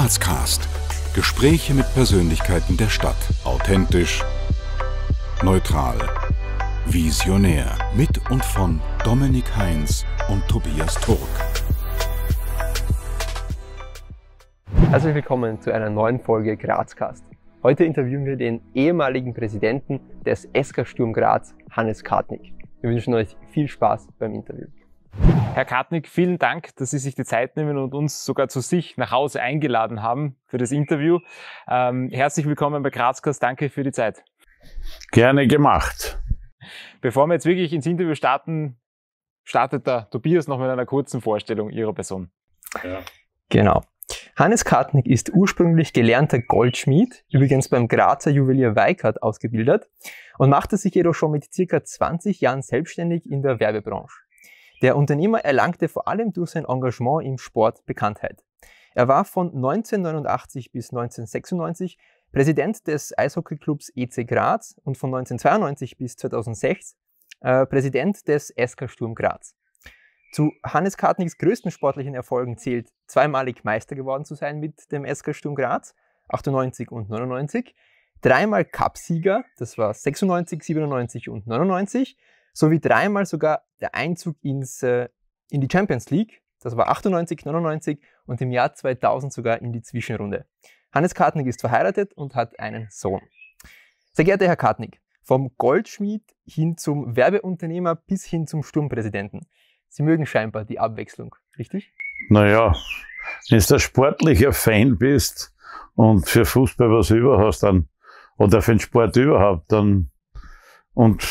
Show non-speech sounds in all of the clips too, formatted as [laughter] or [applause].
Grazcast. Gespräche mit Persönlichkeiten der Stadt. Authentisch, neutral, visionär. Mit und von Dominik Heinz und Tobias Turk. Herzlich willkommen zu einer neuen Folge Grazcast. Heute interviewen wir den ehemaligen Präsidenten des SK Sturm Graz, Hannes Kartnick. Wir wünschen euch viel Spaß beim Interview. Herr Kartnick, vielen Dank, dass Sie sich die Zeit nehmen und uns sogar zu sich nach Hause eingeladen haben für das Interview. Ähm, herzlich willkommen bei Grazkurs. Danke für die Zeit. Gerne gemacht. Bevor wir jetzt wirklich ins Interview starten, startet der Tobias noch mit einer kurzen Vorstellung Ihrer Person. Ja. Genau. Hannes Kartnick ist ursprünglich gelernter Goldschmied, übrigens beim Grazer Juwelier Weikart ausgebildet und machte sich jedoch schon mit circa 20 Jahren selbstständig in der Werbebranche. Der Unternehmer erlangte vor allem durch sein Engagement im Sport Bekanntheit. Er war von 1989 bis 1996 Präsident des Eishockeyclubs EC Graz und von 1992 bis 2006 äh, Präsident des SK Sturm Graz. Zu Hannes Kartniks größten sportlichen Erfolgen zählt, zweimalig Meister geworden zu sein mit dem SK Sturm Graz, 98 und 99, dreimal Cupsieger, das war 96, 97 und 99, sowie dreimal sogar der Einzug ins, äh, in die Champions League. Das war 98, 99 und im Jahr 2000 sogar in die Zwischenrunde. Hannes Kartnick ist verheiratet und hat einen Sohn. Sehr geehrter Herr Kartnick, vom Goldschmied hin zum Werbeunternehmer bis hin zum Sturmpräsidenten. Sie mögen scheinbar die Abwechslung, richtig? Naja, wenn du ein sportlicher Fan bist und für Fußball was überhast, dann, oder für den Sport überhaupt, dann, und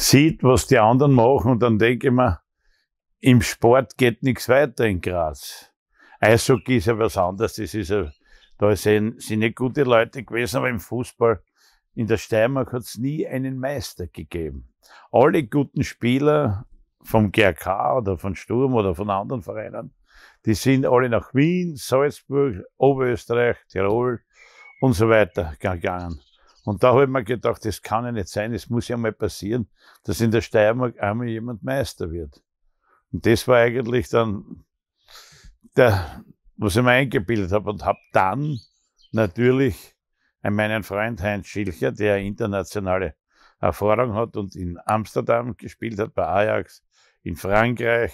sieht, was die anderen machen und dann denke ich mir, im Sport geht nichts weiter in Graz. Eishockey ist ja was anderes, das ist ja, da sind, sind nicht gute Leute gewesen, aber im Fußball, in der Steiermark hat es nie einen Meister gegeben. Alle guten Spieler vom GRK oder von Sturm oder von anderen Vereinen, die sind alle nach Wien, Salzburg, Oberösterreich, Tirol und so weiter gegangen. Und da habe ich mir gedacht, das kann ja nicht sein, es muss ja mal passieren, dass in der Steiermark einmal jemand Meister wird. Und das war eigentlich dann der, was ich mir eingebildet habe und habe dann natürlich an meinen Freund Heinz Schilcher, der internationale Erfahrung hat und in Amsterdam gespielt hat, bei Ajax, in Frankreich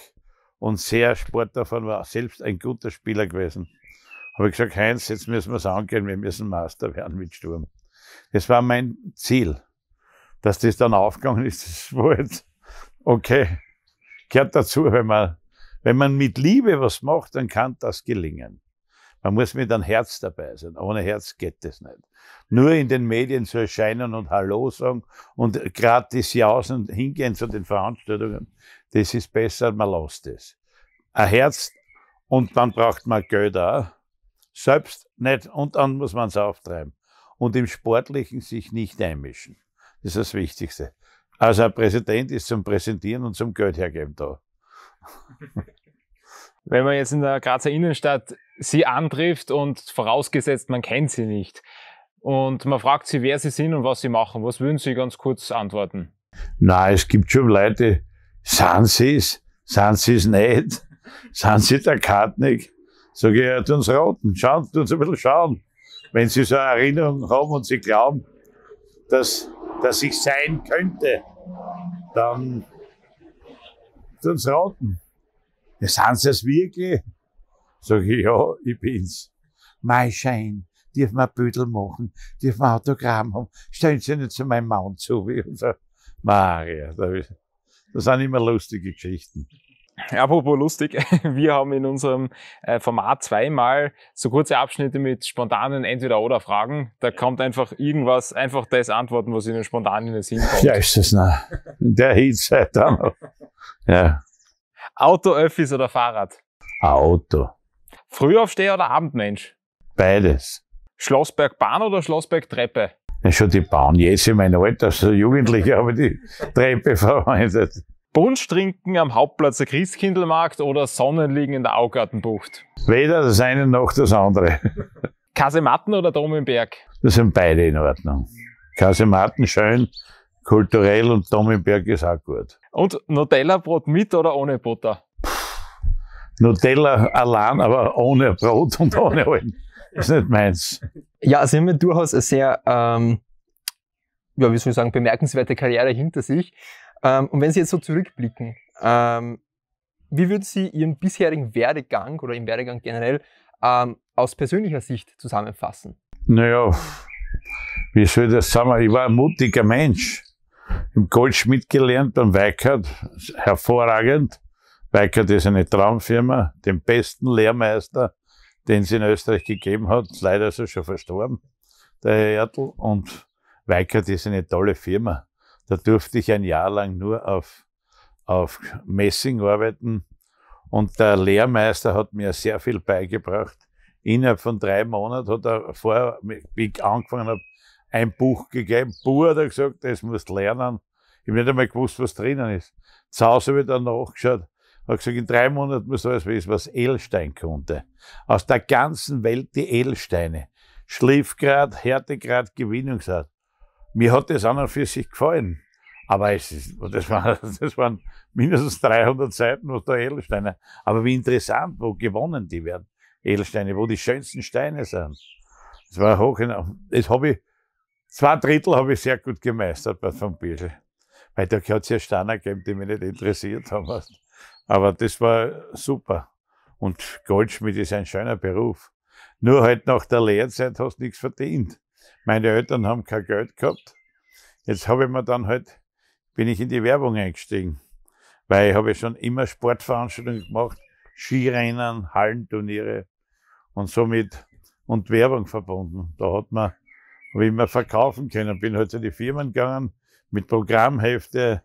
und sehr sporterfahren war, selbst ein guter Spieler gewesen. Habe ich gesagt, Heinz, jetzt müssen wir es angehen, wir müssen Master werden mit Sturm. Das war mein Ziel. Dass das dann aufgegangen ist, das war jetzt okay. Gehört dazu, wenn man, wenn man mit Liebe was macht, dann kann das gelingen. Man muss mit einem Herz dabei sein. Ohne Herz geht das nicht. Nur in den Medien zu erscheinen und Hallo sagen und gratis jausen und hingehen zu den Veranstaltungen, das ist besser, man lässt es. Ein Herz und dann braucht man Geld auch. Selbst nicht und dann muss man es auftreiben und im Sportlichen sich nicht einmischen. Das ist das Wichtigste. Also ein Präsident ist zum Präsentieren und zum Geld hergeben da. [laughs] Wenn man jetzt in der Grazer Innenstadt sie antrifft und vorausgesetzt, man kennt sie nicht und man fragt sie, wer sie sind und was sie machen, was würden sie ganz kurz antworten? Na, es gibt schon Leute, sind sie es, sind sie es nicht, sind sie der Kartnick? Sag ich, er hat uns raten, schauen, uns ein bisschen schauen wenn Sie so eine Erinnerung haben und Sie glauben, dass, dass ich sein könnte, dann tun raten. Ja, sind Sie es wirklich? Sag ich, ja, ich bin's. Mein Schein, wir ein Büdel machen, darf man Autogramm haben. Stellen Sie nicht zu meinem Mann zu. Wie unser [laughs] Maria, da sind immer lustige Geschichten. [laughs] Apropos lustig, [laughs] wir haben in unserem äh, Format zweimal so kurze Abschnitte mit spontanen Entweder-Oder-Fragen. Da kommt einfach irgendwas, einfach das antworten, was Ihnen spontan in den Sinn kommt. Ja, ist das noch. Der Hitzeit Ja. Auto, Öffis oder Fahrrad? Auto. Frühaufsteher oder Abendmensch? Beides. Schlossberg Bahn oder Schlossberg Treppe? Ja, schon die Bahn. Jetzt in meinem Alter, so Jugendliche, habe ich die Treppe [laughs] verwendet. Brunchtrinken am Hauptplatz der Christkindlmarkt oder Sonnenliegen in der Augartenbucht? Weder das eine noch das andere. [laughs] Kasematten oder Domenberg? Das sind beide in Ordnung. Kasematten schön, kulturell und Domenberg ist auch gut. Und Nutella-Brot mit oder ohne Butter? Puh, Nutella allein, aber ohne Brot und ohne [laughs] Allen. Ist nicht meins. Ja, also haben wir durchaus eine sehr, ähm, ja, wie soll ich sagen, bemerkenswerte Karriere hinter sich. Ähm, und wenn Sie jetzt so zurückblicken, ähm, wie würden Sie Ihren bisherigen Werdegang oder im Werdegang generell ähm, aus persönlicher Sicht zusammenfassen? Naja, wie soll das sagen? Ich war ein mutiger Mensch. Im Goldschmidt gelernt, beim Weikert, hervorragend. Weikert ist eine Traumfirma, den besten Lehrmeister, den es in Österreich gegeben hat. Leider ist er schon verstorben, der Herr Ertl. Und Weikert ist eine tolle Firma. Da durfte ich ein Jahr lang nur auf, auf Messing arbeiten. Und der Lehrmeister hat mir sehr viel beigebracht. Innerhalb von drei Monaten hat er, vorher, wie ich angefangen habe, ein Buch gegeben. Buch hat er gesagt, das musst du lernen. Ich habe nicht einmal gewusst, was drinnen ist. Zu Hause habe ich dann nachgeschaut. Hat gesagt, in drei Monaten muss alles wissen, was Edelstein konnte. Aus der ganzen Welt die Edelsteine. Schliffgrad, Härtegrad, Gewinnungsart. Mir hat das an und für sich gefallen. Aber es ist, das, war, [laughs] das waren mindestens 300 Seiten, wo da Edelsteine. Aber wie interessant, wo gewonnen die werden. Edelsteine, wo die schönsten Steine sind. Das war hoch. in, Das habe ich, zwei Drittel habe ich sehr gut gemeistert bei vom Bischel. Weil da hat es ja Steine gegeben, die mich nicht interessiert haben. Aber das war super. Und Goldschmied ist ein schöner Beruf. Nur halt nach der Lehrzeit hast du nichts verdient. Meine Eltern haben kein Geld gehabt. Jetzt habe ich mir dann halt, bin ich in die Werbung eingestiegen, weil ich habe schon immer Sportveranstaltungen gemacht, Skirennen, Hallenturniere und somit und Werbung verbunden. Da hat man, habe ich immer verkaufen können. Bin halt zu die Firmen gegangen mit Programmhefte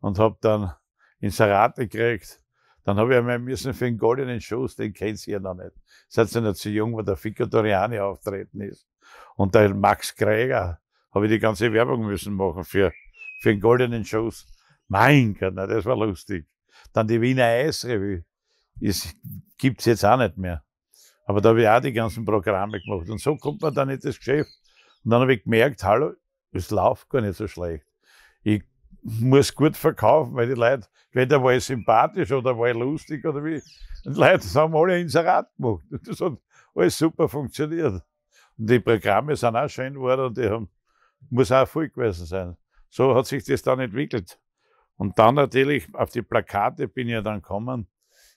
und habe dann Inserate gekriegt dann habe ich einmal müssen für den goldenen Schuss, den kennt ihr ja noch nicht. Seid ihr noch zu jung, wo der Fico Doriani auftreten ist. Und der Max Kräger, habe ich die ganze Werbung müssen machen für, für den goldenen Schuss. Mein Gott, na, das war lustig. Dann die Wiener Eisrevue, gibt es jetzt auch nicht mehr. Aber da habe ich auch die ganzen Programme gemacht. Und so kommt man dann in das Geschäft. Und dann habe ich gemerkt, hallo, es läuft gar nicht so schlecht. Ich muss gut verkaufen, weil die Leute, entweder war ich sympathisch oder war ich lustig oder wie. Und die Leute haben alle Inserat gemacht. [laughs] Das hat alles super funktioniert. Und die Programme sind auch schön geworden und die haben, muss auch voll gewesen sein. So hat sich das dann entwickelt. Und dann natürlich auf die Plakate bin ich ja dann gekommen,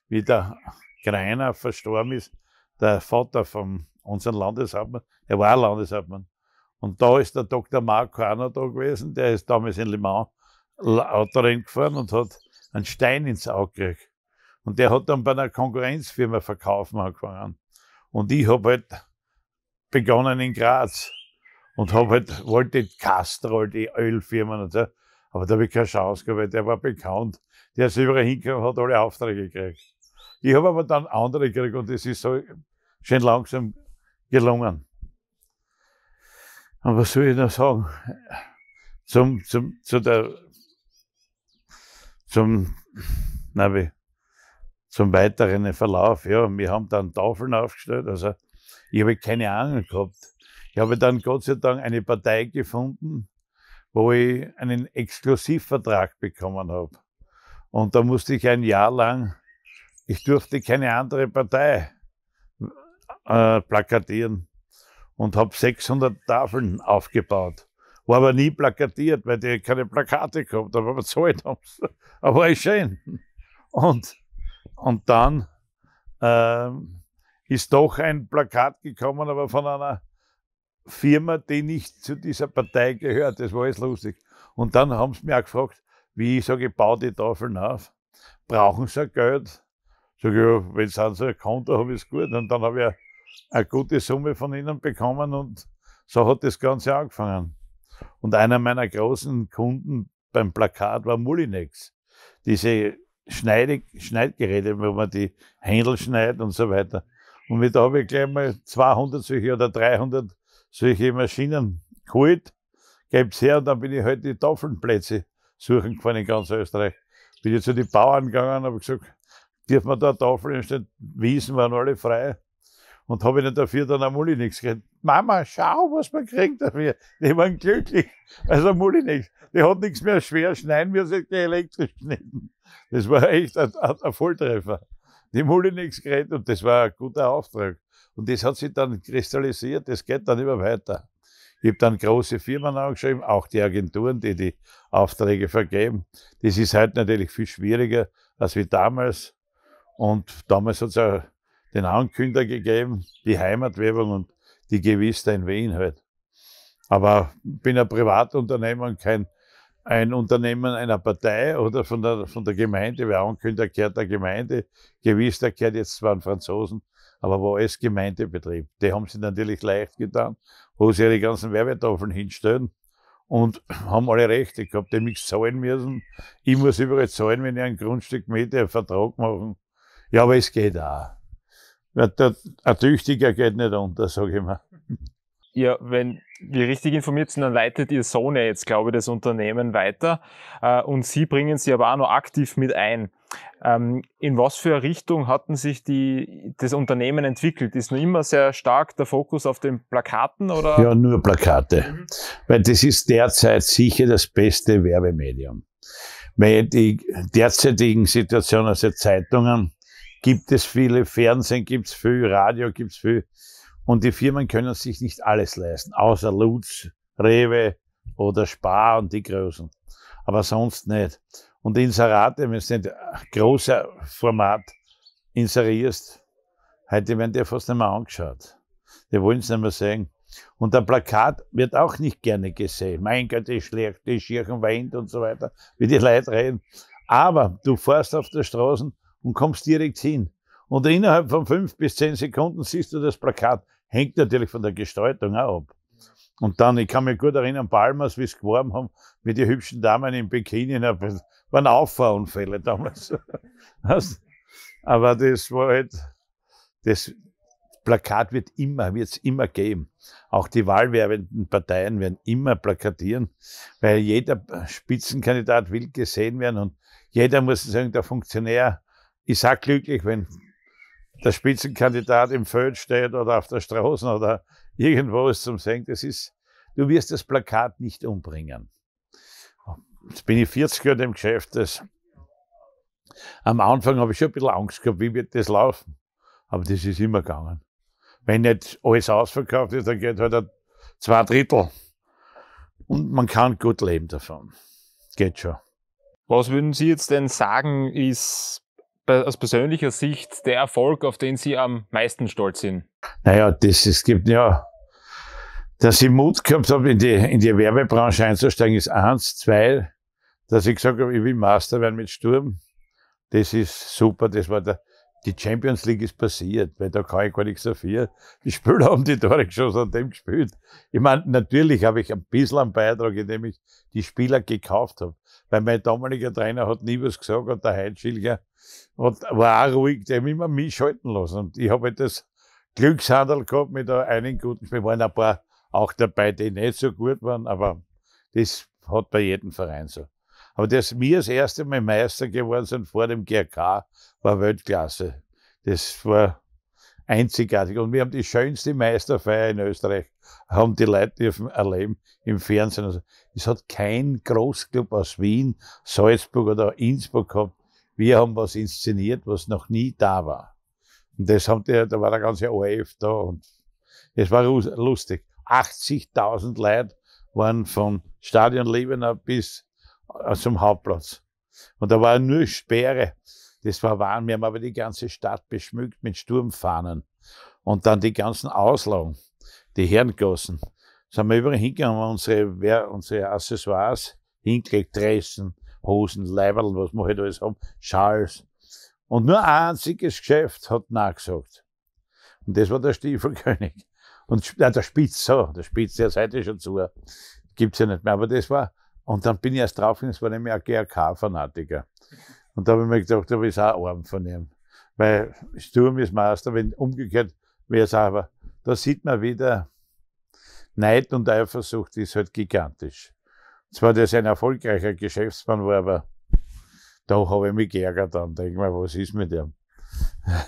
wie der Greiner verstorben ist, der Vater von unserem Landeshauptmann, er war Landeshauptmann. Und da ist der Dr. Marco auch noch da gewesen, der ist damals in Le Mans Autorennen gefahren und hat einen Stein ins Auge gekriegt. Und der hat dann bei einer Konkurrenzfirma verkaufen angefangen. Und ich habe halt begonnen in Graz und habe halt, wollte Castrol, die Ölfirmen und so. Aber da habe ich keine Chance gehabt, weil der war bekannt. Der ist überall hingekommen und hat alle Aufträge gekriegt. Ich habe aber dann andere gekriegt und es ist so schön langsam gelungen. Aber was soll ich noch sagen? Zum, zum, zu der zum, na wie, zum weiteren Verlauf. Ja, wir haben dann Tafeln aufgestellt. Also ich habe keine Ahnung gehabt. Ich habe dann Gott sei Dank eine Partei gefunden, wo ich einen Exklusivvertrag bekommen habe. Und da musste ich ein Jahr lang, ich durfte keine andere Partei äh, plakatieren und habe 600 Tafeln aufgebaut war aber nie plakatiert, weil die keine Plakate gehabt haben, aber bezahlt [laughs] haben Aber ist schön. Und, und dann ähm, ist doch ein Plakat gekommen, aber von einer Firma, die nicht zu dieser Partei gehört. Das war jetzt lustig. Und dann haben sie mich auch gefragt, wie ich sage, ich baue die Tafeln auf. Brauchen sie Geld? Sag ich, ja, wenn sie so ein Konto habe, ich es gut. Und dann habe ich eine gute Summe von ihnen bekommen und so hat das Ganze angefangen. Und einer meiner großen Kunden beim Plakat war Mullinex. Diese Schneide, Schneidgeräte, wo man die Händel schneidet und so weiter. Und mit da habe ich gleich mal 200 solche oder 300 solche Maschinen geholt. es her und dann bin ich halt die Tafelnplätze suchen gefahren in ganz Österreich. Bin ich zu den Bauern gegangen und habe gesagt, dürfen wir da Tafeln statt Wiesen waren alle frei und habe ihnen dafür dann am Muli nichts gekriegt. Mama, schau, was man kriegt dafür. Die waren glücklich, also am Muli nichts. Die hat nichts mehr schwer schneiden wir sind elektrisch geschnitten. Das war echt ein, ein Volltreffer. Die Muli nichts gekriegt und das war ein guter Auftrag. Und das hat sich dann kristallisiert, das geht dann immer weiter. Ich habe dann große Firmen angeschrieben, auch die Agenturen, die die Aufträge vergeben. Das ist heute natürlich viel schwieriger als wie damals. Und damals hat es auch den Ankünder gegeben, die Heimatwerbung und die gewiss in Wien halt. Aber bin ein Privatunternehmer und kein ein Unternehmen einer Partei oder von der, von der Gemeinde. Wer Ankünder gehört der Gemeinde. Gewiss, gehört jetzt zwar an Franzosen, aber wo alles Gemeindebetrieb. Die haben sich natürlich leicht getan, wo sie ihre ganzen Werbetafeln hinstellen und haben alle Rechte gehabt, die mich zahlen müssen. Ich muss überall zahlen, wenn ich ein Grundstück mit, einen Vertrag machen. Ja, aber es geht auch. Der, ein Tüchtiger geht nicht unter, sage ich mal. Ja, wenn wir richtig informiert sind, dann leitet Ihr Sohn ja jetzt, glaube ich, das Unternehmen weiter äh, und Sie bringen sie aber auch noch aktiv mit ein. Ähm, in was für eine Richtung hatten sich die, das Unternehmen entwickelt? Ist noch immer sehr stark der Fokus auf den Plakaten? Oder? Ja, nur Plakate, mhm. weil das ist derzeit sicher das beste Werbemedium. Weil die derzeitigen Situationen, also Zeitungen, gibt es viele, Fernsehen gibt es viel, Radio gibt es viel. Und die Firmen können sich nicht alles leisten, außer Lutz, Rewe oder Spar und die Größen. Aber sonst nicht. Und Inserate, wenn du nicht äh, großer Format inserierst, heute werden die fast nicht mehr angeschaut. Die wollen es nicht mehr sehen. Und ein Plakat wird auch nicht gerne gesehen. Mein Gott, die schlägt, die Schirchen weint und so weiter, wie die Leute reden. Aber du fährst auf der Straße und kommst direkt hin. Und innerhalb von fünf bis zehn Sekunden siehst du das Plakat. Hängt natürlich von der Gestaltung auch ab. Und dann, ich kann mich gut erinnern, Palmas, wie es geworben haben, mit den hübschen Damen im Bikini, waren Auffahrunfälle damals. [laughs] Aber das war halt, das Plakat wird immer, wird es immer geben. Auch die wahlwerbenden Parteien werden immer plakatieren, weil jeder Spitzenkandidat will gesehen werden und jeder muss sagen, der Funktionär ich sage glücklich, wenn der Spitzenkandidat im Feld steht oder auf der Straße oder irgendwo ist zum Singen. Das ist, du wirst das Plakat nicht umbringen. Jetzt bin ich 40 Jahre im Geschäft. Das, am Anfang habe ich schon ein bisschen Angst gehabt, wie wird das laufen. Aber das ist immer gegangen. Wenn nicht alles ausverkauft ist, dann geht halt zwei Drittel. Und man kann gut leben davon. Geht schon. Was würden Sie jetzt denn sagen, ist aus persönlicher Sicht der Erfolg, auf den Sie am meisten stolz sind? Naja, das es gibt ja, dass ich Mut gehabt habe, in die, in die Werbebranche einzusteigen, ist eins, zwei, dass ich gesagt habe, ich will Master werden mit Sturm. Das ist super, das war der, die Champions League ist passiert, weil da kann ich gar nichts dafür. Die Spieler haben die Tore geschossen und dem gespielt. Ich meine, natürlich habe ich ein bisschen einen Beitrag, indem ich die Spieler gekauft habe. Weil mein damaliger Trainer hat nie was gesagt und der Heidschilger und war auch ruhig, der hat immer mich schalten lassen. Und ich habe halt das Glückshandel gehabt mit einem guten Spielern. waren ein paar auch dabei, die nicht so gut waren, aber das hat bei jedem Verein so. Aber dass wir das erste Mal Meister geworden sind vor dem GRK, war Weltklasse. Das war einzigartig. Und wir haben die schönste Meisterfeier in Österreich, haben die Leute dürfen erleben im Fernsehen. Also, es hat kein Großclub aus Wien, Salzburg oder Innsbruck gehabt. Wir haben was inszeniert, was noch nie da war. Und das haben die, da war der ganze ORF da und es war lustig. 80.000 Leute waren von Stadion Liebenau bis zum Hauptplatz. Und da war nur Sperre. Das war warm. Wir haben aber die ganze Stadt beschmückt mit Sturmfahnen. Und dann die ganzen Auslagen, die Herrengassen. Da sind wir überall hingegangen, haben unsere, unsere Accessoires hingelegt, Dressen, Hosen, Leiberl, was wir halt alles haben, Schals. Und nur ein einziges Geschäft hat nachgesagt. Und das war der Stiefelkönig. Und äh, der Spitz, so, der Spitz, der seid ihr schon zu. Gibt's ja nicht mehr. Aber das war und dann bin ich erst drauf, es war nämlich ein GRK-Fanatiker. Und da habe ich mir gedacht, da will ich auch arm von ihm. Weil Sturm ist Meister, wenn umgekehrt wäre es aber. Da sieht man wieder, Neid und Eifersucht ist halt gigantisch. Zwar der ist ein erfolgreicher Geschäftsmann war, aber da habe ich mich geärgert dann. Denke mal, was ist mit dem?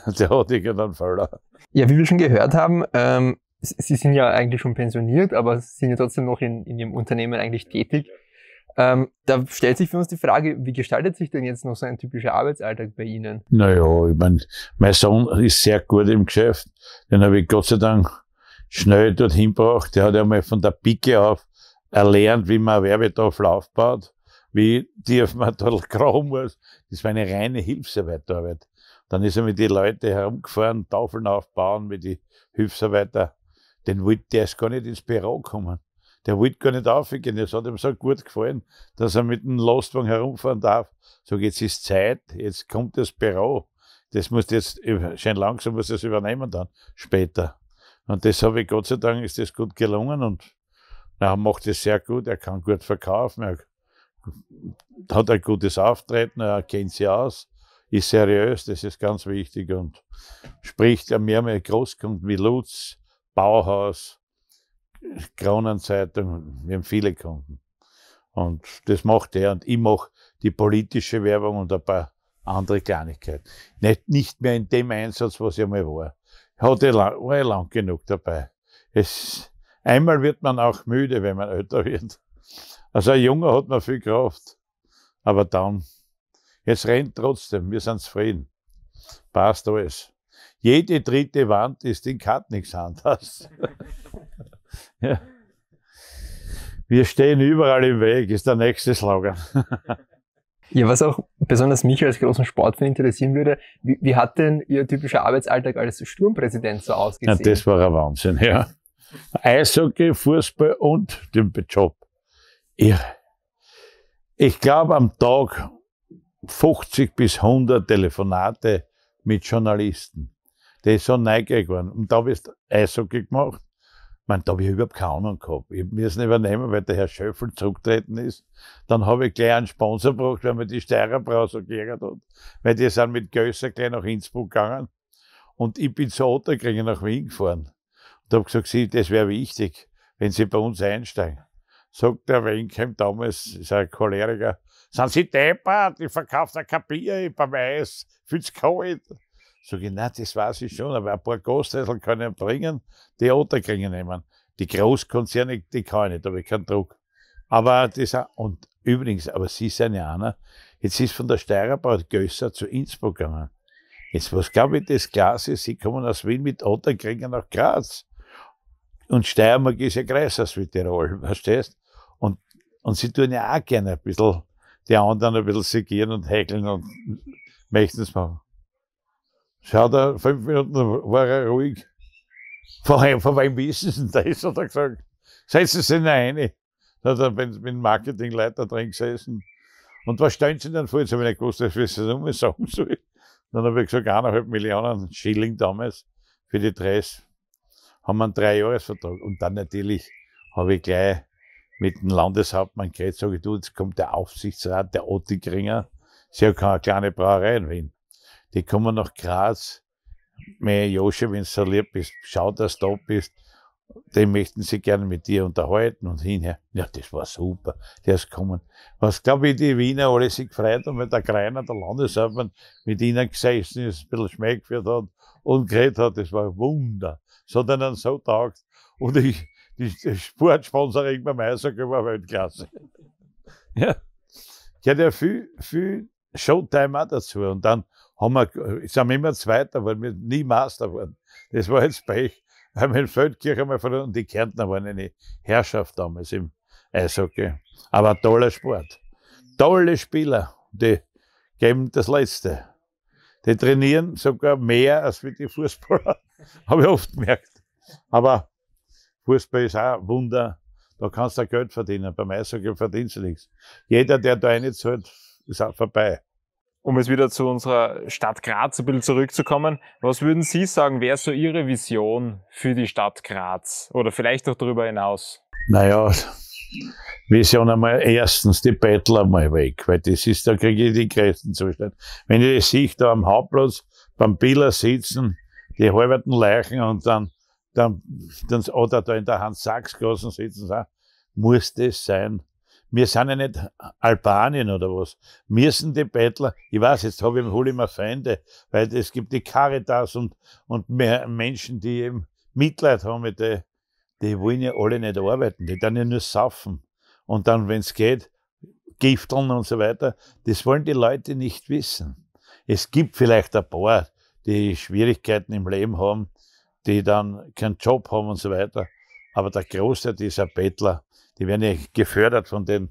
[laughs] der hat irgendeinen Fehler. Ja, wie wir schon gehört haben, ähm, Sie sind ja eigentlich schon pensioniert, aber sind ja trotzdem noch in, in Ihrem Unternehmen eigentlich tätig. Ähm, da stellt sich für uns die Frage, wie gestaltet sich denn jetzt noch so ein typischer Arbeitsalltag bei Ihnen? Naja, ich meine, mein Sohn ist sehr gut im Geschäft. Den habe ich Gott sei Dank schnell dorthin gebracht. Der hat ja mal von der Picke auf erlernt, wie man Werbetafel aufbaut, wie tief man da graben muss. Das war eine reine Hilfsarbeiterarbeit. Dann ist er mit den Leuten herumgefahren, Tafeln aufbauen mit den Hilfsarbeiter. Den wollte der ist gar nicht ins Büro kommen der wollte gar nicht aufgehen. Das hat ihm so gut gefallen, dass er mit dem Lastwagen herumfahren darf. So, jetzt ist Zeit, jetzt kommt das Büro. Das muss jetzt, schön langsam muss das übernehmen dann, später. Und das habe ich, Gott sei Dank, ist das gut gelungen und er macht es sehr gut, er kann gut verkaufen, er hat ein gutes Auftreten, er kennt sie aus, ist seriös, das ist ganz wichtig und spricht ja mehrmals Großkunden wie Lutz, Bauhaus, Kronenzeitung, wir haben viele Kunden. Und das macht er und ich mache die politische Werbung und ein paar andere Kleinigkeiten. Nicht, nicht mehr in dem Einsatz, was ich einmal war. Hatte, war ich lang genug dabei. Es, einmal wird man auch müde, wenn man älter wird. Also ein Junger hat noch viel Kraft. Aber dann, es rennt trotzdem, wir sind zufrieden. Passt alles. Jede dritte Wand ist in Katniks Hand. [laughs] Ja. Wir stehen überall im Weg, ist der nächste Slogan. [laughs] Ja, was auch besonders mich als großen Sportfan interessieren würde, wie, wie, hat denn Ihr typischer Arbeitsalltag als Sturmpräsident so ausgesehen? Ja, das war ein Wahnsinn, ja. Eishockey, Fußball und den Job. Irre. Ich glaube am Tag 50 bis 100 Telefonate mit Journalisten. Das ist so neugierig geworden. Und da habe ich Eishockey gemacht meine, da habe ich überhaupt keine Ahnung gehabt. Ich müssen übernehmen, weil der Herr Schöffel zurückgetreten ist. Dann habe ich gleich einen Sponsor gebracht, weil mir die Steirer so geärgert hat. Weil die sind mit Gösser gleich nach Innsbruck gegangen. Und ich bin zu Otterkringen nach Wien gefahren. Und habe gesagt, Sie, das wäre wichtig, wenn Sie bei uns einsteigen. Sagt der Wenkheim damals, ist ein Choleriker, sind Sie deppert, ich verkaufe da kein Bier, ich bin weiß, fühlt's kalt. Sag ich, nein, das weiß ich schon, aber ein paar Gastesel kann ich bringen, die Otterkringen nehmen. Die Großkonzerne, die kann ich nicht, da habe ich keinen Druck. Aber das, auch, und übrigens, aber Sie sind ja einer, jetzt ist von der Steirerbraut Gösser zu Innsbruck gegangen. Jetzt, was glaube ich, das Glas ist, Sie kommen aus Wien mit Otterkringen nach Graz. Und Steiermark ist ja größer als wie Tirol, verstehst? Und, und Sie tun ja auch gerne ein bisschen, die anderen ein bisschen segieren und häkeln und möchten es machen schaut [laughs] er, fünf Minuten war er ruhig. Von, wem, von wem wissen Sie das? Hat er gesagt. Setzen Sie ihn eine. Da hat er mit dem Marketingleiter drin gesessen. Und was stellen Sie denn vor? Jetzt habe ich nicht gewusst, [laughs] dass ich das Summe sagen soll. Dann habe ich gesagt, eineinhalb Millionen Schilling damals für die Dress. Haben wir einen Dreijahresvertrag. Und dann natürlich habe ich gleich mit dem Landeshauptmann geredet, sage ich, du, jetzt kommt der Aufsichtsrat, der Otti Gringer. Sie haben keine kleine Brauerei in Wien die kommen nach Graz. Mehr Josche, wenn du saliert bist, schau, dass du da bist. Den möchten sie gerne mit dir unterhalten und hinher. Ja, das war super, der ist gekommen. Was glaube ich, die Wiener alle sich gefreut haben, weil der Kreiner, der Landeshauptmann, mit ihnen gesessen ist, ein bisschen Schmeck geführt hat und geredet hat. Das war ein Wunder. So hat dann so taugt. Und ich, die, die Sportsponsoring beim Eishockey war Weltklasse. ja. Ich hatte ja viel, viel Showtime auch dazu. Und dann haben wir, äh, sind wir immer Zweiter, weil wir nie Meister waren. Das war jetzt Pech, Wir haben in Feldkirch einmal verloren und die Kärntner waren eine Herrschaft damals im Eishockey. Aber ein toller Sport. Tolle Spieler, die geben das Letzte. Die trainieren sogar mehr als wir die Fußballer, [laughs] habe ich oft gemerkt. Aber Fußball ist auch ein Wunder. Da kannst du Geld verdienen. Beim Eishockey verdienst du nichts. Jeder, der da reinzahlt, ist auch vorbei um es wieder zu unserer Stadt Graz ein bisschen zurückzukommen, was würden Sie sagen, wäre so Ihre Vision für die Stadt Graz oder vielleicht auch darüber hinaus? Naja, Vision einmal erstens die Bettler mal weg, weil das ist, da kriege ich die größten Zustand. Wenn ich das sehe, da am Hauptplatz beim Biller sitzen, die halberten Leichen und dann, dann, dann, oder da in der Hans-Sachs-Gassen sitzen, muss das sein, wir sind ja nicht Albanien oder was. Wir sind die Bettler. Ich weiß, jetzt habe ich, hole ich mir Feinde, weil es gibt die Caritas und, und mehr Menschen, die eben Mitleid haben mit die, die wollen ja alle nicht arbeiten, die dann ja nur saufen. Und dann, wenn es geht, gifteln und so weiter. Das wollen die Leute nicht wissen. Es gibt vielleicht ein paar, die Schwierigkeiten im Leben haben, die dann keinen Job haben und so weiter. Aber der Großteil dieser Bettler, die werden ja gefördert von den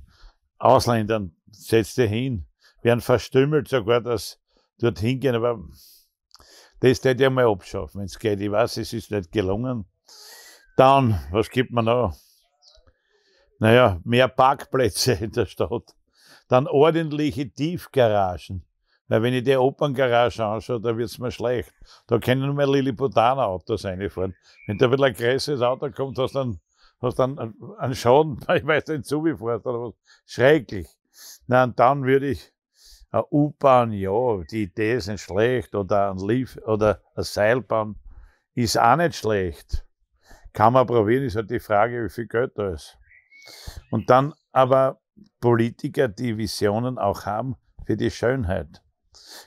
Ausländern, setzt die hin, werden verstümmelt sogar, dass dort hingehen. Aber das hätte ich mal abschaffen, wenn es geht. Ich weiß, es ist nicht gelungen. Dann, was gibt man noch? Naja, mehr Parkplätze [laughs] in der Stadt. Dann ordentliche Tiefgaragen. Na, wenn ich die Operngarage anschaue, da wird es mir schlecht. Da können nur mehr Lilliputaner-Autos reinfahren. Wenn da wieder ein größeres Auto kommt, hast du dann, hast dann einen Schaden, [laughs] ich weiß nicht, zu wie fährst oder was. Schrecklich. Na, und dann würde ich eine U-Bahn, ja, die Idee ist nicht schlecht, oder ein Lief oder eine Seilbahn ist auch nicht schlecht. Kann man probieren, ist halt die Frage, wie viel Geld da ist. Und dann aber Politiker, die Visionen auch haben für die Schönheit.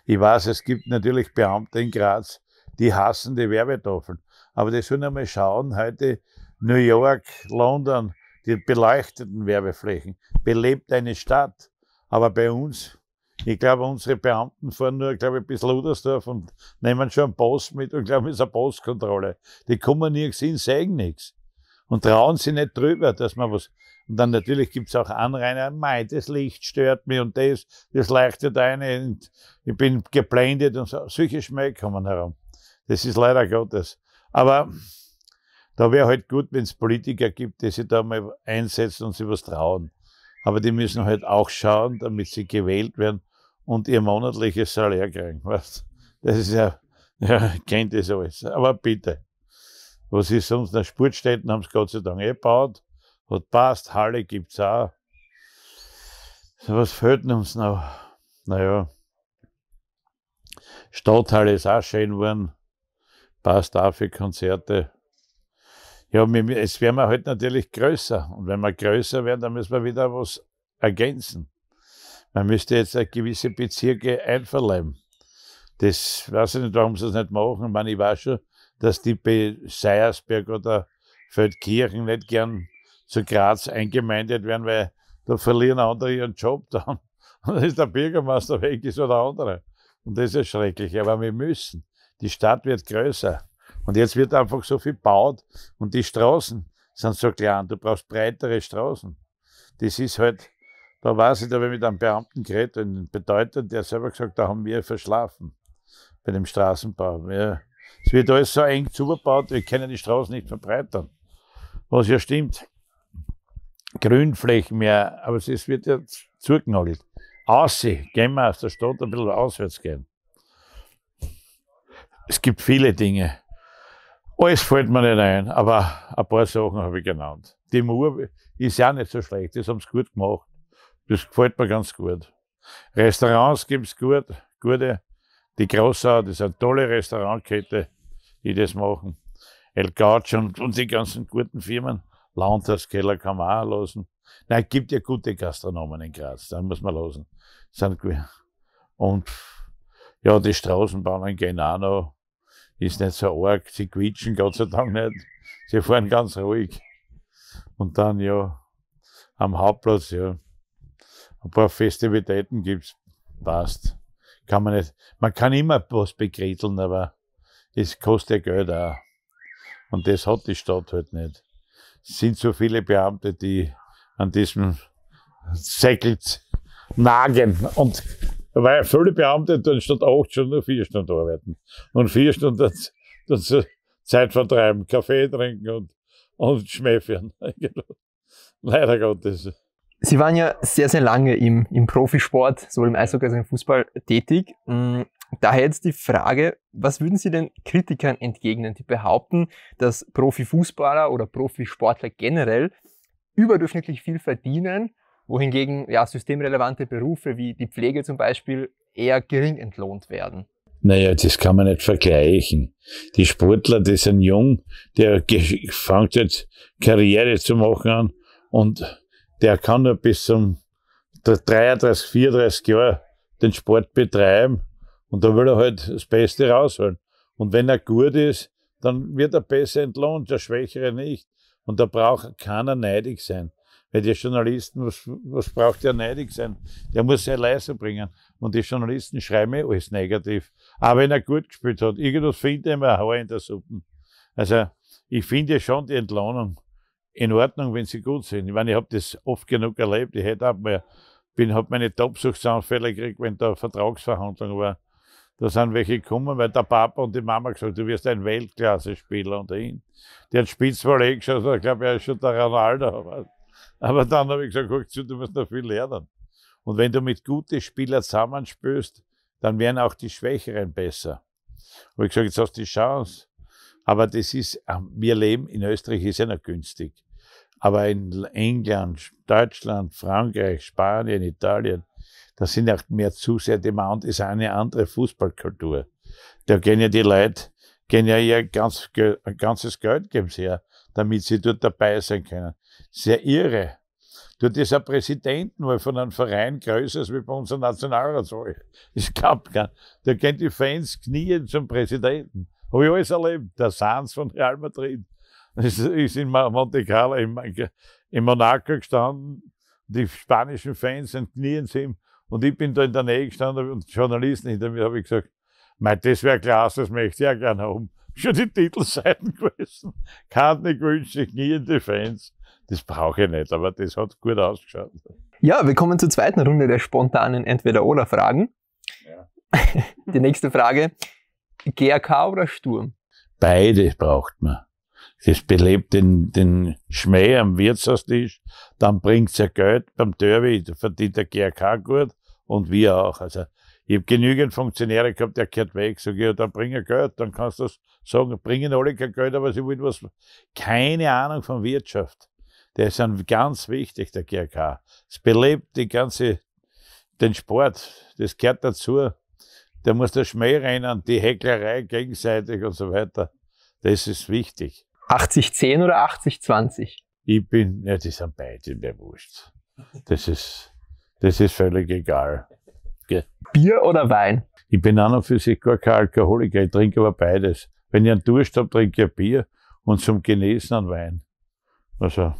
Ich weiß, es gibt natürlich Beamte in Graz, die hassen die Werbetafeln. Aber die sollen einmal schauen, heute New York, London, die beleuchteten Werbeflächen, belebt eine Stadt. Aber bei uns, ich glaube, unsere Beamten fahren nur, glaube ich, bis Ludersdorf und nehmen schon einen Post mit und glauben, es ist eine Postkontrolle. Die kommen nirgends hin, sagen nichts und trauen sie nicht drüber, dass man was. Und dann natürlich gibt's auch Anrainer, mei, das Licht stört mich und das, das leuchtet eine und ich bin geblendet und so. Solche Schmäh kommen herum. Das ist leider Gottes. Aber da wäre halt gut, wenn es Politiker gibt, die sich da mal einsetzen und sich was trauen. Aber die müssen halt auch schauen, damit sie gewählt werden und ihr monatliches Salär kriegen. Weißt? Das ist ja, [laughs] ja, kennt das alles. Aber bitte. Was ist sonst nach Sportstätten, haben sie Gott sei Dank eh gebaut. Hat passt, Halle gibt es auch. So was fehlt uns noch. Naja. Stadthalle ist auch schön geworden. Passt auch für Konzerte. Ja, es werden wir halt natürlich größer. Und wenn wir größer werden, dann müssen wir wieder was ergänzen. Man müsste jetzt gewisse Bezirke einverleiben. Das weiß ich nicht, warum sie es nicht machen. Ich meine, ich war schon dass die bei Seiersberg oder Feldkirchen nicht gern zu Graz eingemeindet werden, weil da verlieren andere ihren Job dann. Und [laughs] dann ist der Bürgermeister weg, ist oder andere. Und das ist schrecklich. Aber wir müssen. Die Stadt wird größer. Und jetzt wird einfach so viel gebaut. Und die Straßen sind so klein. Du brauchst breitere Straßen. Das ist halt, da weiß ich, da habe ich mit einem Beamten geredet, und bedeutet, der selber gesagt, da haben wir verschlafen bei dem Straßenbau. Wir es wird alles so eng zugebaut, wir können die Straße nicht verbreitern. Was ja stimmt. Grünflächen mehr, aber es wird ja zugenagelt. Aussehen, gehen wir aus der Stadt ein bisschen auswärts gehen. Es gibt viele Dinge. Alles fällt mir nicht ein, aber ein paar Sachen habe ich genannt. Die Mur ist ja nicht so schlecht, das haben sie gut gemacht. Das gefällt mir ganz gut. Restaurants gibt es gut, gute. Die Grossau, das ist eine tolle Restaurantkette die das machen. El Couch und, und die ganzen guten Firmen. Launtas Keller kann man auch lassen. Nein, gibt ja gute Gastronomen in Graz, da muss man lassen. Und ja, die Straßenbahnen gehen auch noch. Ist nicht so arg, sie quietschen Gott sei Dank nicht. Sie fahren ganz ruhig. Und dann ja, am Hauptplatz, ja, ein paar Festivitäten gibt's, passt. Kann man nicht, man kann immer was bekritteln, aber das kostet ja Geld auch. Und das hat die Stadt halt nicht. Es sind so viele Beamte, die an diesem Säckel nagen. Und weil viele Beamte tun statt acht Stunden nur vier Stunden arbeiten. Und vier Stunden dann, Zeit vertreiben, Kaffee trinken und, und Schmäh [laughs] genau. Leider Gottes. Sie waren ja sehr, sehr lange im, im Profisport, sowohl im Eishockey als auch im Fußball tätig. Mm, Daher jetzt die Frage, was würden Sie den Kritikern entgegnen, die behaupten, dass Profifußballer oder Profisportler generell überdurchschnittlich viel verdienen, wohingegen ja, systemrelevante Berufe wie die Pflege zum Beispiel eher gering entlohnt werden? Naja, das kann man nicht vergleichen. Die Sportler, die sind jung, der fängt jetzt Karriere zu machen an und der kann nur bis zum 33, 34 Jahre den Sport betreiben und da will er halt das Beste rausholen. Und wenn er gut ist, dann wird er besser entlohnt, der Schwächere nicht. Und da braucht keiner neidig sein. Weil die Journalisten, was, was braucht der neidig sein? Der muss seine Leistung bringen. Und die Journalisten schreiben eh alles negativ. Aber wenn er gut gespielt hat, irgendwas findet immer ein Haar in der Suppe. Also, ich finde schon die Entlohnung in Ordnung, wenn sie gut sind. Ich meine, ich habe das oft genug erlebt. Ich hätte auch mehr, bin, habe meine Tobsuchtsanfälle gekriegt, wenn da Vertragsverhandlung war. Da sind welche gekommen, weil der Papa und die Mama gesagt du wirst ein Weltklasse-Spieler unter ihnen. Der hat Spitzvolley eh geschaut, also ich glaube, er ist schon der Ronaldo. Aber dann habe ich gesagt, guck zu, du musst noch viel lernen. Und wenn du mit guten Spielern zusammenspürst, dann werden auch die Schwächeren besser. Habe ich gesagt, jetzt hast du die Chance. Aber das ist, ähm, wir leben in Österreich ist ja noch günstig. Aber in England, Deutschland, Frankreich, Spanien, Italien, da sind auch mehr Zuseher, Demand ist eine andere Fußballkultur. Da gehen ja die Leute, gehen ja ihr ganz, ganzes Geld geben sie her, damit sie dort dabei sein können. Sehr irre. Dort ist ein Präsident nur von einem Verein größer wie bei unserer Nationalratswahl. Es gab keinen. Da gehen die Fans knien zum Präsidenten. Habe ich alles erlebt. Der Sanz von Real Madrid ist, ist in Monte Carlo, in, Monaco gestanden. Die spanischen Fans entknien sie ihm und ich bin da in der Nähe gestanden und Journalisten hinter mir habe ich gesagt, mein, das wäre klasse, das möchte ich ja gerne haben. [laughs] Schon die Titelseiten gewesen. Karten gewünscht, ich nie in die Fans. Das brauche ich nicht, aber das hat gut ausgeschaut. Ja, wir kommen zur zweiten Runde der spontanen Entweder-Oder-Fragen. Ja. [laughs] Die nächste Frage. GRK oder Sturm? Beide braucht man. Das belebt den, den Schmäh am Wirtshaustisch, dann bringt's ja Geld beim Derby, verdient der GRK gut und wir auch. Also ich habe genügend Funktionäre gehabt, der kehrt weg, sage ich, ja, dann bring er Geld, dann kannst du sagen, bringen alle kein Geld, aber sie wollen was. Keine Ahnung von Wirtschaft. Der ist dann ganz wichtig, der GRK. Es belebt die ganze, den Sport, das gehört dazu. Da muss der Schmäh rennen, die Hecklerei gegenseitig und so weiter. Das ist wichtig. 80-10 oder 80-20? Ich bin, ja, das sind beide mir wurscht. Das ist, das ist völlig egal. Okay. Bier oder Wein? Ich bin an und für sich gar kein Alkoholiker, ich trinke aber beides. Wenn ich einen Durst habe, trinke ich Bier und zum Genesen einen Wein. Also,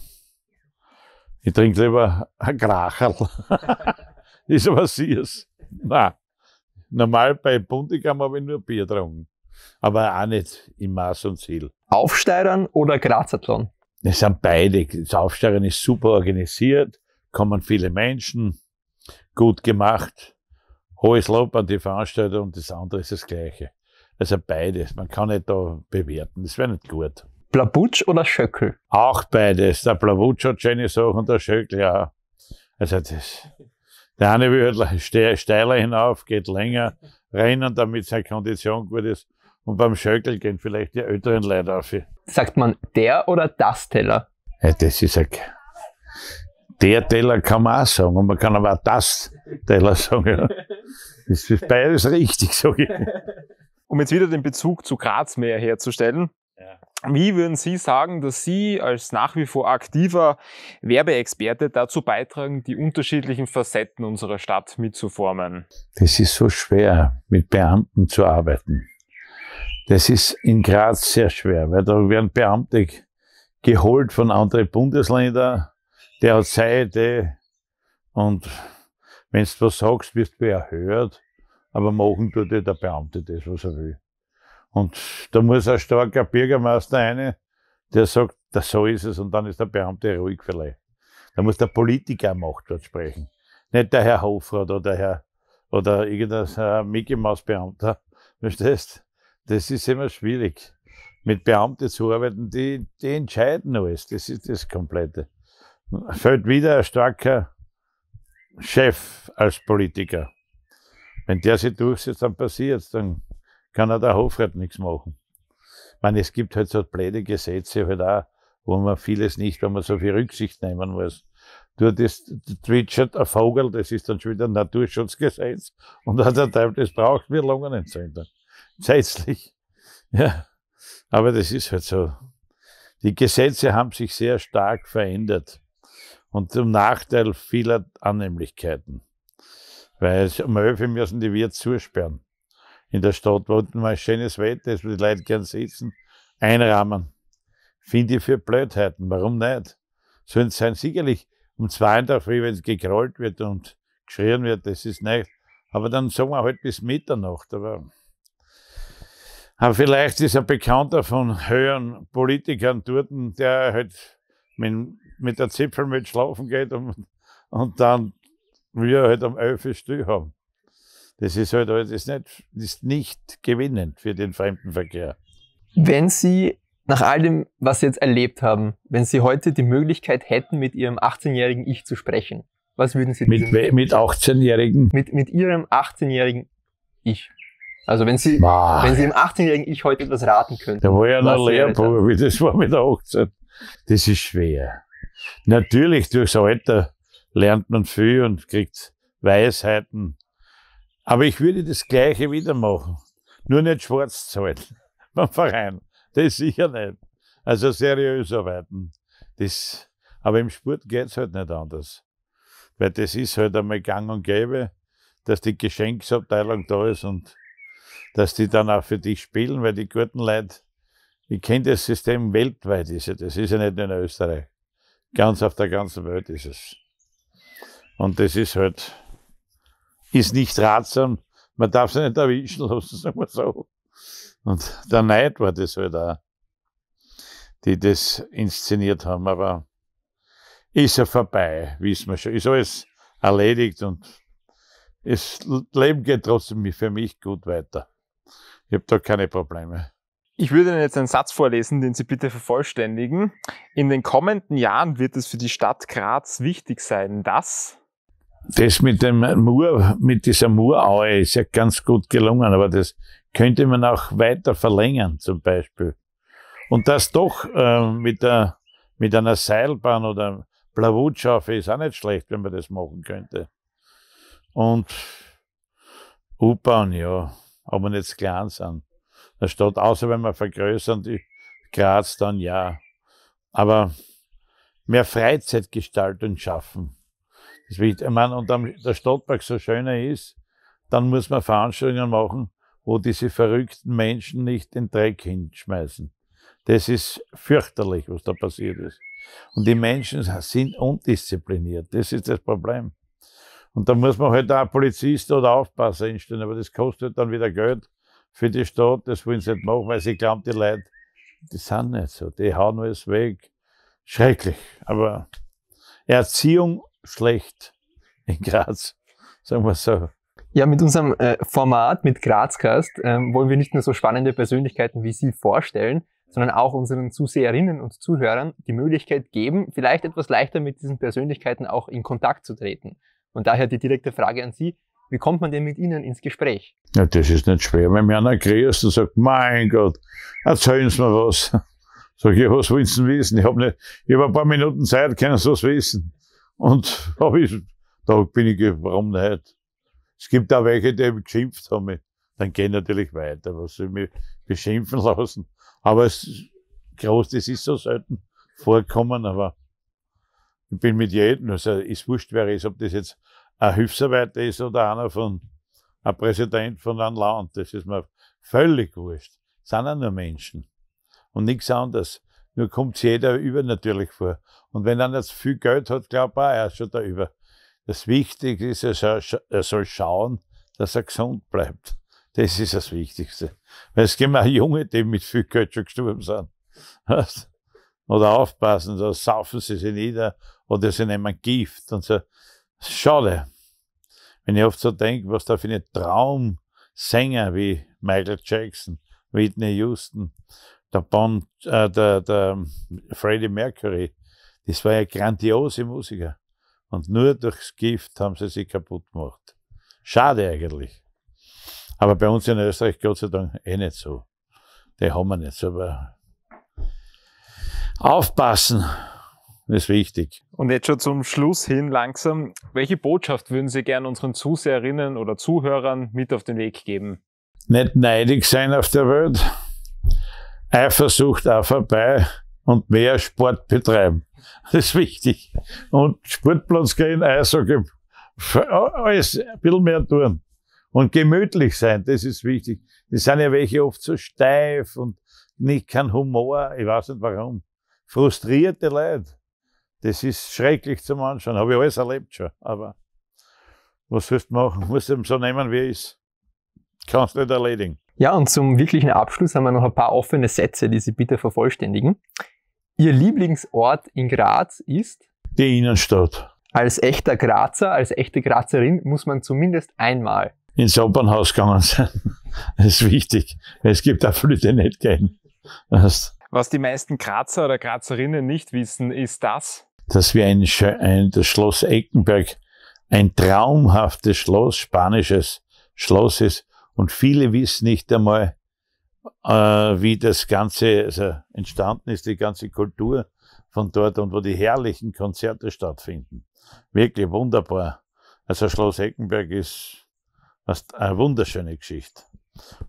ich trinke lieber ein Gracherl. [laughs] ist aber süß. Nein. Normal bei Bundigam habe ich nur Bier getrunken. Aber auch nicht im Maß und Ziel. Aufsteigern oder Grazathlon? Es sind beide. Das Aufsteigern ist super organisiert, kommen viele Menschen, gut gemacht, hohes Lob an die Veranstalter und das andere ist das Gleiche. Also beides. Man kann nicht da bewerten. Das wäre nicht gut. Blabutsch oder Schöckel? Auch beides. Der Blabutsch hat schöne Sachen und der Schöckel auch. Also das, der eine wird steiler hinauf, geht länger rennen, damit seine Kondition gut ist. Und beim Schöckel gehen vielleicht die älteren Leute auf. Sagt man der oder das Teller? Ja, das ist ein. Der Teller kann man auch sagen. Und man kann aber auch das Teller sagen. Ja. Das ist beides richtig, sage ich. Um jetzt wieder den Bezug zu Graz mehr herzustellen. Wie würden Sie sagen, dass Sie als nach wie vor aktiver Werbeexperte dazu beitragen, die unterschiedlichen Facetten unserer Stadt mitzuformen? Das ist so schwer, mit Beamten zu arbeiten. Das ist in Graz sehr schwer, weil da werden Beamte geholt von anderen Bundesländern, der hat Seite und wenn du was sagst, wirst du erhört, aber machen tut der Beamte das, was er will. Und da muss ein starker Bürgermeister rein, der sagt, das so ist es und dann ist der Beamte ruhig vielleicht. Da muss der Politiker Macht dort sprechen. Nicht der Herr Hofrat oder der Herr oder irgendein Mickey Maus Beamter, verstehst? das ist immer schwierig. Mit Beamten zu arbeiten, die, die entscheiden alles. Das ist das Komplette. Fällt wieder ein starker Chef als Politiker. Wenn der sich durchsetzt, dann passiert dann kann auch der Hofrat nichts machen. Ich meine, es gibt halt so blöde Gesetze halt auch, wo man vieles nicht, wenn man so viel Rücksicht nehmen muss. Du, das twitchert ein Vogel, das ist dann schon wieder ein Naturschutzgesetz und hat [laughs] der Teufel, das braucht wir Lungenentzündung. [laughs] zeitlich. Ja, aber das ist halt so. Die Gesetze haben sich sehr stark verändert und zum Nachteil vieler Annehmlichkeiten. Weil um 11 Uhr müssen die Wirt zusperren. In der Stadt, wo mal schönes Wetter ist, wo die Leute gern sitzen, einrahmen. Finde ich für Blödheiten, warum nicht? Sollen es sein, sicherlich um zwei in der Früh, wenn es gekrollt wird und geschrien wird, das ist nicht. Aber dann sagen wir halt bis Mitternacht. Aber Vielleicht ist ein Bekannter von höheren Politikern dort, der halt mit, mit der Zipfel mit schlafen geht und, und dann wir halt am Öffel still haben. Das ist halt alles ist nicht, ist nicht gewinnend für den Fremdenverkehr. Wenn Sie nach all dem, was Sie jetzt erlebt haben, wenn Sie heute die Möglichkeit hätten, mit Ihrem 18-jährigen Ich zu sprechen, was würden Sie mit, mit 18-jährigen? Mit, mit Ihrem 18-jährigen Ich. Also wenn Sie, Boah. wenn Sie im 18-jährigen Ich heute etwas raten könnten. Da war ja noch Lehrbuch, wie das war mit der 18. Das ist schwer. Natürlich, durchs Alter lernt man viel und kriegt Weisheiten. Aber ich würde das Gleiche wieder machen. Nur nicht schwarz zahlen [laughs] beim Verein. Das sicher nicht. Also seriös arbeiten. Das, aber im Sport geht's halt nicht anders. Weil das ist halt einmal gang und gäbe, dass die Geschenksabteilung da ist und dass die dann auch für dich spielen, weil die guten Leute, ich kenne das System weltweit, ist ja, das ist ja nicht nur in Österreich. Ganz auf der ganzen Welt ist es. Und das ist halt, ist nicht ratsam, man darf es nicht erwischen lassen, [laughs] sagen wir so. Und der Neid war das halt auch, die das inszeniert haben, aber ist ja vorbei, wissen wir schon. Ist alles erledigt und das Leben geht trotzdem für mich gut weiter. Ich habe da keine Probleme. Ich würde Ihnen jetzt einen Satz vorlesen, den Sie bitte vervollständigen. In den kommenden Jahren wird es für die Stadt Graz wichtig sein, dass das mit dem Mur, mit dieser Muraue ist ja ganz gut gelungen, aber das könnte man auch weiter verlängern, zum Beispiel. Und das doch äh, mit, der, mit einer Seilbahn oder Blauutschafe ist auch nicht schlecht, wenn man das machen könnte. Und U-Bahn, ja aber nicht klein sind. Da steht, außer wenn wir vergrößern, die Graz dann ja. Aber mehr Freizeitgestaltung schaffen. Das ich meine, und am, der Stadtpark so schöner ist, dann muss man Veranstaltungen machen, wo diese verrückten Menschen nicht den Dreck hinschmeißen. Das ist fürchterlich, was da passiert ist. Und die Menschen sind undiszipliniert. Das ist das Problem. Und da muss man halt auch Polizist oder Aufpasser hinstellen, aber das kostet dann wieder Geld für die Stadt, das wollen sie nicht machen, weil sie glauben, die Leute, die sind nicht so, die hauen alles weg. Schrecklich, aber Erziehung schlecht in Graz, [laughs] sagen wir so. Ja, mit unserem äh, Format, mit Grazcast, ähm, wollen wir nicht nur so spannende Persönlichkeiten wie Sie vorstellen, sondern auch unseren Zuseherinnen und Zuhörern die Möglichkeit geben, vielleicht etwas leichter mit diesen Persönlichkeiten auch in Kontakt zu treten. Und daher die direkte Frage an Sie. Wie kommt man denn mit Ihnen ins Gespräch? Ja, das ist nicht schwer. Wenn mir einer grüßt und sagt, mein Gott, erzählen Sie mir was. [laughs] Sag ich, was willst du wissen? Ich habe hab ein paar Minuten Zeit, können Sie was wissen? Und [laughs] hab ich, da bin ich, warum nicht? Es gibt auch welche, die geschimpft haben. Dann gehe ich natürlich weiter, was sie mich beschimpfen [laughs] lassen. Aber es, groß, das ist so selten vorkommen, aber ich bin mit jedem, also es wurscht wäre es, ob das jetzt ein Hilfsarbeiter ist oder einer von, ein Präsident von einem Land, das ist mir völlig wurscht. Das sind auch nur Menschen und nichts anderes. Nur kommt jeder übernatürlich vor. Und wenn einer zu viel Geld hat, glaubt er, er ist schon da über. Das Wichtigste ist, er soll schauen, dass er gesund bleibt. Das ist das Wichtigste. Weil es gibt auch Junge, die mit viel Geld schon gestorben sind. [laughs] Oder aufpassen, da saufen sie sich nieder oder sie nehmen Gift und so. Schade. Wenn ich oft so denke, was da für eine Traumsänger wie Michael Jackson, Whitney Houston, der, Bond, äh, øh, der, der Freddie Mercury, das war ja grandiose Musiker. Und nur durchs Gift haben sie sich kaputt gemacht. Schade eigentlich. Aber bei uns in Österreich, Gott sei Dank, eh nicht so. Die haben wir nicht so. Aber aufpassen. Das ist wichtig. Und jetzt schon zum Schluss hin langsam. Welche Botschaft würden Sie gern unseren Zuseherinnen oder Zuhörern mit auf den Weg geben? Nicht neidig sein auf der Welt. Eifersucht auch vorbei und mehr Sport betreiben. Das ist wichtig. Und Sportplatz gehen, Eishockey, alles ein bisschen mehr tun. Und gemütlich sein, das ist wichtig. Das sind ja welche oft so steif und nicht kein Humor. Ich weiß nicht warum. Frustrierte Leute. Das ist schrecklich zum Anschauen, habe ich alles erlebt schon. Aber was willst du machen? [laughs] Musst eben so nehmen, wie er ist. Kannst nicht erledigen. Ja, und zum wirklichen Abschluss haben wir noch ein paar offene Sätze, die Sie bitte vervollständigen. Ihr Lieblingsort in Graz ist? Die Innenstadt. Als echter Grazer, als echte Grazerin muss man zumindest einmal ins Opernhaus gegangen sein. [laughs] Das ist wichtig. Es gibt da Flüte nicht gehen. Was die meisten Grazer oder Grazerinnen nicht wissen, ist das, dass wir ein, ein, das Schloss Eckenberg ein traumhaftes Schloss, spanisches Schloss ist. Und viele wissen nicht einmal, äh, wie das Ganze also entstanden ist, die ganze Kultur von dort und wo die herrlichen Konzerte stattfinden. Wirklich wunderbar. Also Schloss Eckenberg ist eine wunderschöne Geschichte.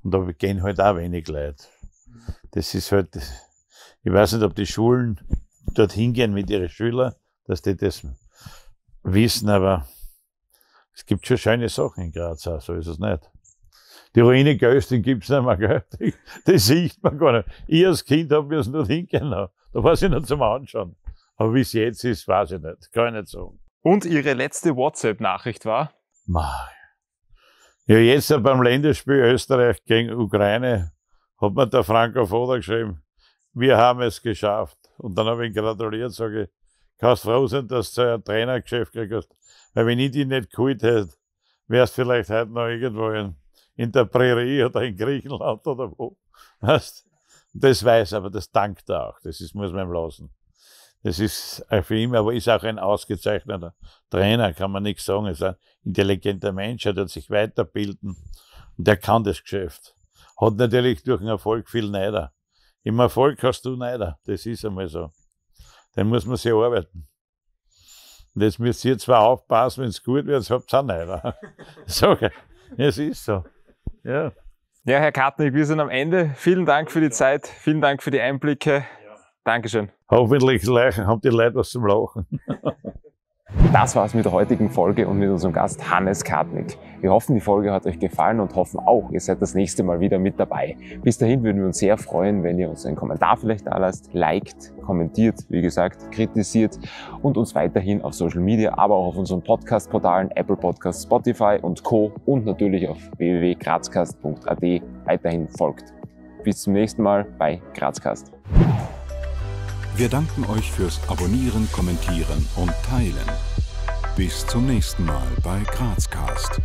Und da gehen halt auch wenig Leute. Das ist halt, ich weiß nicht, ob die Schulen dorthin gehen mit ihren Schülern, dass die das wissen, aber es gibt schon schöne Sachen in Graz auch, so ist es nicht. Die Ruine Göstin gibt es nicht mehr, gell? Die, die sieht man gar nicht. Ich als Kind habe mir das nicht hingehen Da war sie noch zum Anschauen. Aber wie es jetzt ist, weiß ich nicht. Gar nicht so. Und Ihre letzte WhatsApp-Nachricht war? Ja, jetzt beim Länderspiel Österreich gegen Ukraine hat mir der Franco Foda geschrieben, wir haben es geschafft. Und dann habe ich ihn gratuliert, sage ich, kannst froh sein, dass du ein Trainergeschäft kriegst. Weil wenn ich dich nicht geholt hätte, wärst du vielleicht heute noch irgendwo in, in der Prärie oder in Griechenland oder wo. Weißt? Das weiß aber, das dankt er auch. Das ist, muss man ihm lassen. Das ist für ihn, aber ist auch ein ausgezeichneter Trainer, kann man nichts sagen. Er ist ein intelligenter Mensch, er wird sich weiterbilden und der kann das Geschäft. Hat natürlich durch den Erfolg viel Neider. Im Erfolg hast du leider. Das ist einmal so. Dann muss man sich arbeiten. Und jetzt müsst ihr zwar aufpassen, wenn es gut wird, habt ihr auch leider. [laughs] so, es ist so. Ja. Ja, Herr Kartnick, wir sind am Ende. Vielen Dank für die Zeit, vielen Dank für die Einblicke. Dankeschön. Hoffentlich haben die Leute was zum Lachen. [laughs] Das war's mit der heutigen Folge und mit unserem Gast Hannes Kartnick. Wir hoffen, die Folge hat euch gefallen und hoffen auch, ihr seid das nächste Mal wieder mit dabei. Bis dahin würden wir uns sehr freuen, wenn ihr uns einen Kommentar vielleicht da lasst, liked, kommentiert, wie gesagt, kritisiert und uns weiterhin auf Social Media, aber auch auf unseren Podcast-Portalen Apple Podcasts, Spotify und Co. und natürlich auf www.grazcast.at weiterhin folgt. Bis zum nächsten Mal bei Grazcast. Wir danken euch fürs Abonnieren, Kommentieren und Teilen. Bis zum nächsten Mal bei Grazcast.